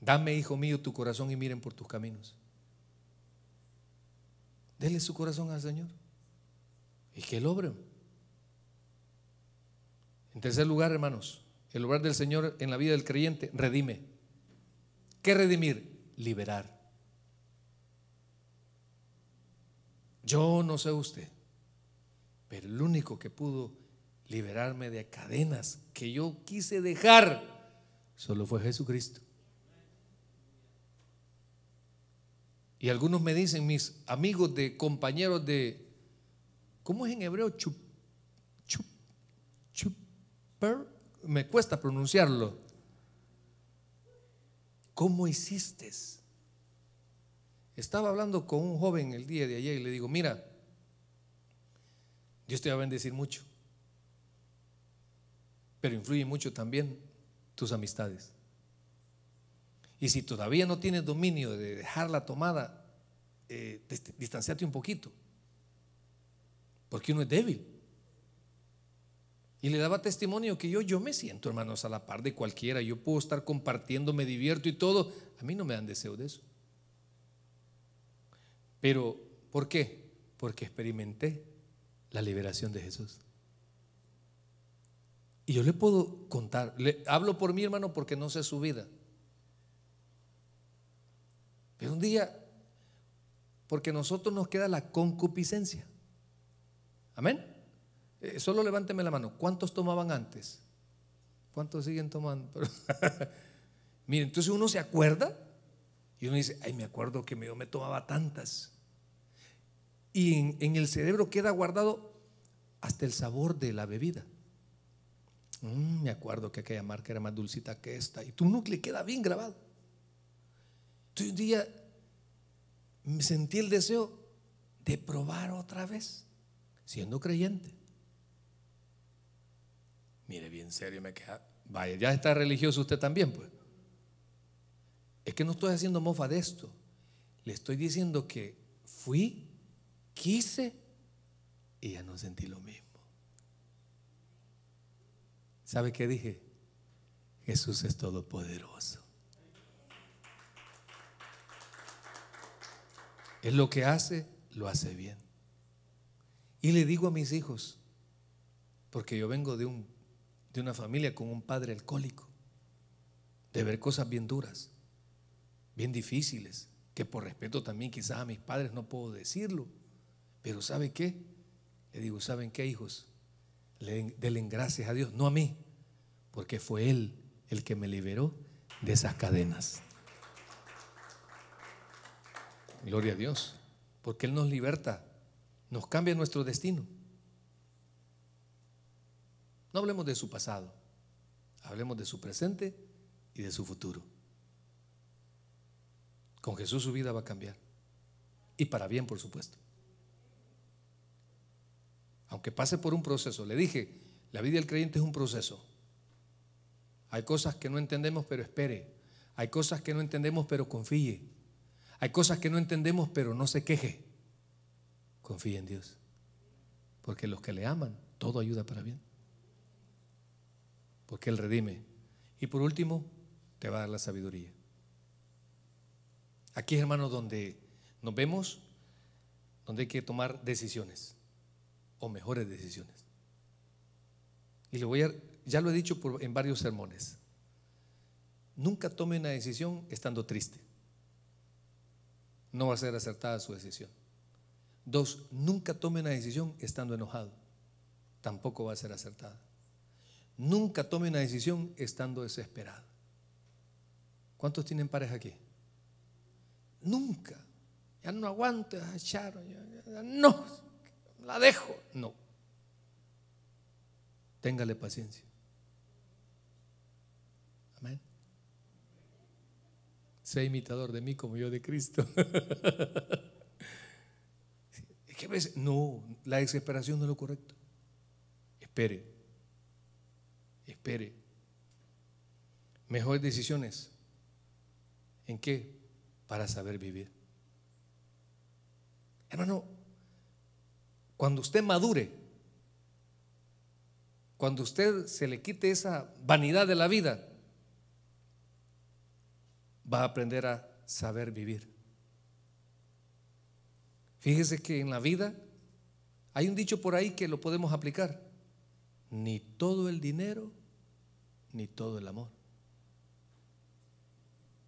Dame, hijo mío, tu corazón y miren por tus caminos. Dele su corazón al Señor. Y que lo obre. En tercer lugar, hermanos, el lugar del Señor en la vida del creyente redime. ¿Qué redimir? Liberar. Yo no sé usted, pero el único que pudo liberarme de cadenas que yo quise dejar solo fue Jesucristo. Y algunos me dicen, mis amigos de compañeros de, ¿cómo es en hebreo? Chup, chup, me cuesta pronunciarlo. ¿Cómo hiciste? Estaba hablando con un joven el día de ayer y le digo, mira, Dios te va a bendecir mucho, pero influye mucho también tus amistades. Y si todavía no tienes dominio de dejar la tomada, eh, distanciate un poquito, porque uno es débil. Y le daba testimonio que yo, yo me siento, hermanos, a la par de cualquiera. Yo puedo estar compartiendo, me divierto y todo. A mí no me dan deseo de eso. Pero, ¿por qué? Porque experimenté la liberación de Jesús. Y yo le puedo contar, le, hablo por mi hermano porque no sé su vida. Pero un día, porque nosotros nos queda la concupiscencia. Amén. Eh, solo levánteme la mano. ¿Cuántos tomaban antes? ¿Cuántos siguen tomando? Miren, entonces uno se acuerda y uno dice, ay, me acuerdo que yo me tomaba tantas. Y en, el cerebro queda guardado hasta el sabor de la bebida. Mm, me acuerdo que aquella marca era más dulcita que esta. Y tu núcleo queda bien grabado. Entonces un día me sentí el deseo de probar otra vez, siendo creyente. Mire, bien serio me queda. Vaya, ya está religioso usted también, pues. Es que no estoy haciendo mofa de esto. Le estoy diciendo que fui, quise y ya no sentí lo mismo. ¿Sabe qué dije? Jesús es todopoderoso. Es lo que hace, lo hace bien. Y le digo a mis hijos, porque yo vengo de un de una familia con un padre alcohólico, de ver cosas bien duras, bien difíciles, que por respeto también quizás a mis padres no puedo decirlo, pero ¿sabe qué? Le digo, ¿saben qué, hijos? Le, denle gracias a Dios, no a mí, porque fue Él el que me liberó de esas cadenas. Gloria a Dios, porque Él nos liberta, nos cambia nuestro destino. No hablemos de su pasado, hablemos de su presente y de su futuro. Con Jesús su vida va a cambiar. Y para bien, por supuesto. Aunque pase por un proceso, le dije, la vida del creyente es un proceso. Hay cosas que no entendemos, pero espere. Hay cosas que no entendemos, pero confíe. Hay cosas que no entendemos, pero no se queje. Confíe en Dios. Porque los que le aman, todo ayuda para bien porque Él redime. Y por último, te va a dar la sabiduría. Aquí hermanos, donde nos vemos, donde hay que tomar decisiones, o mejores decisiones. Y le voy a, ya lo he dicho en varios sermones, nunca tome una decisión estando triste. No va a ser acertada su decisión. Dos, nunca tome una decisión estando enojado. Tampoco va a ser acertada. Nunca tome una decisión estando desesperada. ¿Cuántos tienen pareja aquí? Nunca. Ya no aguanto, ya, Charo, no, la dejo. No. Téngale paciencia. Amén. Sea imitador de mí como yo de Cristo. es que a veces, no, la desesperación no es lo correcto. Espere espere. Mejores decisiones. ¿En qué? Para saber vivir. Hermano, cuando usted madure, cuando usted se le quite esa vanidad de la vida, va a aprender a saber vivir. Fíjese que en la vida hay un dicho por ahí que lo podemos aplicar. Ni todo el dinero ni todo el amor.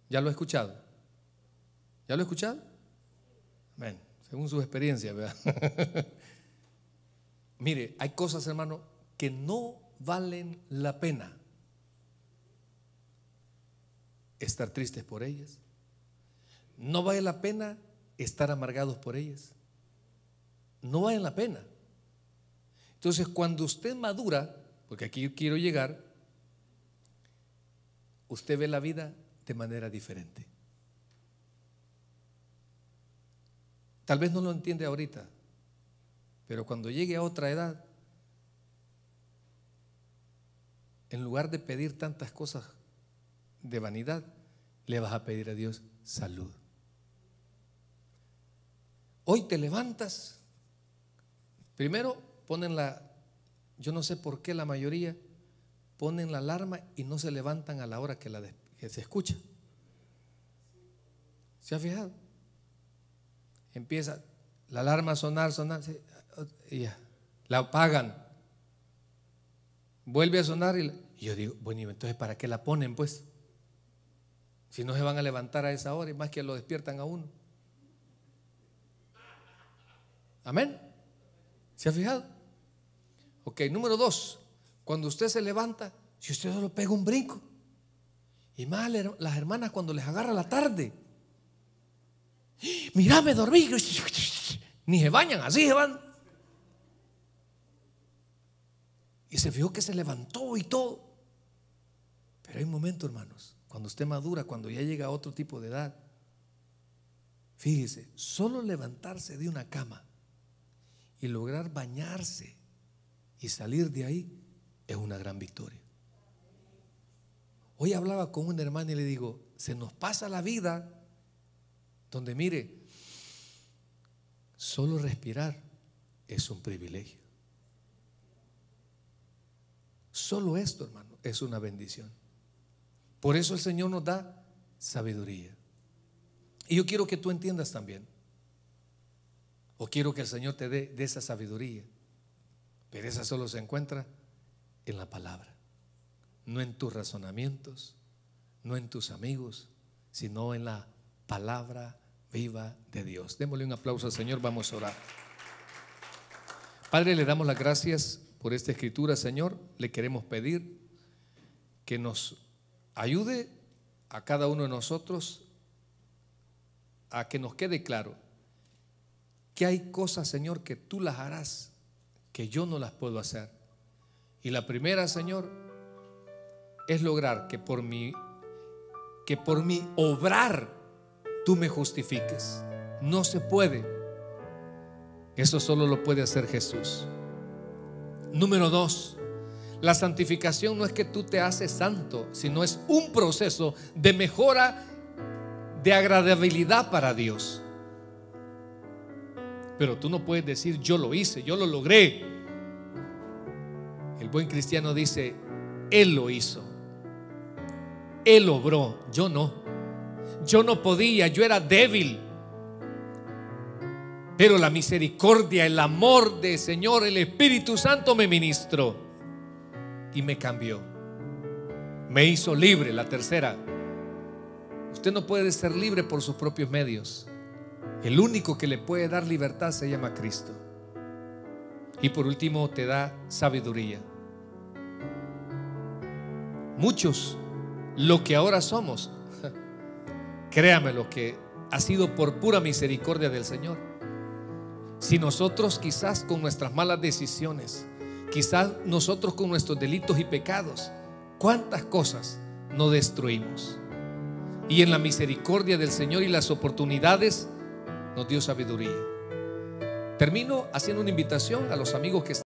¿Ya lo ha escuchado? ¿Ya lo ha escuchado? Amén. Según su experiencia Mire, hay cosas, hermano, que no valen la pena estar tristes por ellas. No vale la pena estar amargados por ellas. No vale la pena. Entonces, cuando usted madura, porque aquí quiero llegar, usted ve la vida de manera diferente. Tal vez no lo entiende ahorita, pero cuando llegue a otra edad, en lugar de pedir tantas cosas de vanidad, le vas a pedir a Dios salud. Hoy te levantas. Primero ponen la, yo no sé por qué la mayoría ponen la alarma y no se levantan a la hora que, la se escucha. ¿Se ha fijado? Empieza la alarma a sonar, sonar, ya, la apagan. Vuelve a sonar y, y yo digo, bueno, entonces ¿para qué la ponen pues? Si no se van a levantar a esa hora y más que lo despiertan a uno. Amén. ¿Se ha fijado? Ok, número dos. Cuando usted se levanta, si usted solo pega un brinco. Y más las hermanas cuando les agarra la tarde. ¡Ah! Mirá, me dormí. Ni se bañan, así se van. Y se fijó que se levantó y todo. Pero hay momentos momento, hermanos, cuando usted madura, cuando ya llega a otro tipo de edad. Fíjese, solo levantarse de una cama y lograr bañarse y salir de ahí es una gran victoria. Hoy hablaba con un hermano y le digo, se nos pasa la vida donde mire, solo respirar es un privilegio. Solo esto, hermano, es una bendición. Por eso el Señor nos da sabiduría. Y yo quiero que tú entiendas también. O quiero que el Señor te dé de esa sabiduría. Pero esa solo se encuentra en la palabra, no en tus razonamientos, no en tus amigos, sino en la palabra viva de Dios. Démosle un aplauso al Señor, vamos a orar. Padre, le damos las gracias por esta escritura, Señor. Le queremos pedir que nos ayude a cada uno de nosotros a que nos quede claro que hay cosas, Señor, que tú las harás, que yo no las puedo hacer. Y la primera, Señor, es lograr que por mi que por mi obrar tú me justifiques. No se puede. Eso solo lo puede hacer Jesús. Número dos, la santificación no es que tú te haces santo, sino es un proceso de mejora de agradabilidad para Dios. Pero tú no puedes decir, yo lo hice, yo lo logré. El buen cristiano dice, Él lo hizo. Él obró, yo no. Yo no podía, yo era débil. Pero la misericordia, el amor del Señor, el Espíritu Santo me ministró y me cambió. Me hizo libre, la tercera. Usted no puede ser libre por sus propios medios. El único que le puede dar libertad se llama Cristo. Y por último te da sabiduría muchos, lo que ahora somos, créame lo que ha sido por pura misericordia del Señor. Si nosotros quizás con nuestras malas decisiones, quizás nosotros con nuestros delitos y pecados, cuántas cosas no destruimos. Y en la misericordia del Señor y las oportunidades nos dio sabiduría. Termino haciendo una invitación a los amigos que están.